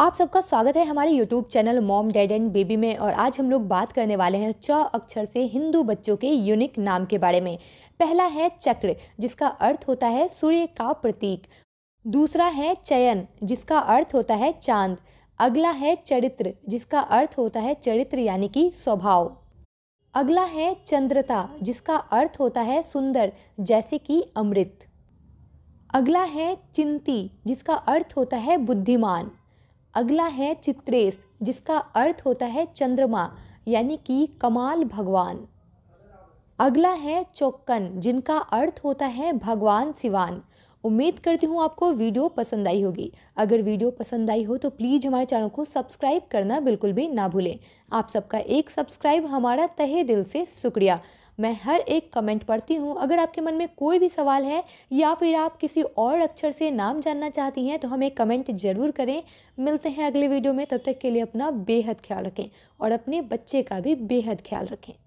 आप सबका स्वागत है हमारे YouTube channel mom dad and baby में और आज हम लोग बात करने वाले हैं छ अक्षर से हिंदू बच्चों के यूनिक नाम के बारे में पहला है चक्र जिसका अर्थ होता है सूर्य का प्रतीक दूसरा है चयन जिसका अर्थ होता है चांद अगला है चरित्र जिसका अर्थ होता है चरित्र यानी कि स्वभाव अगला है चंद्रता जिसका अर्थ होता है सुंदर जैसे कि अमृत अगला है चिंती जिसका अर्थ होता है बुद्धिमान अगला है चित्रेश जिसका अर्थ होता है चंद्रमा यानी कि कमाल भगवान अगला है चौक्कन जिनका अर्थ होता है भगवान सिवान उम्मीद करती हूँ आपको वीडियो पसंद आई होगी अगर वीडियो पसंद आई हो तो प्लीज़ हमारे चैनल को सब्सक्राइब करना बिल्कुल भी ना भूलें आप सबका एक सब्सक्राइब हमारा तहे दिल से शुक्रिया मैं हर एक कमेंट पढ़ती हूँ अगर आपके मन में कोई भी सवाल है या फिर आप किसी और अक्षर से नाम जानना चाहती हैं तो हमें कमेंट ज़रूर करें मिलते हैं अगले वीडियो में तब तक के लिए अपना बेहद ख्याल रखें और अपने बच्चे का भी बेहद ख्याल रखें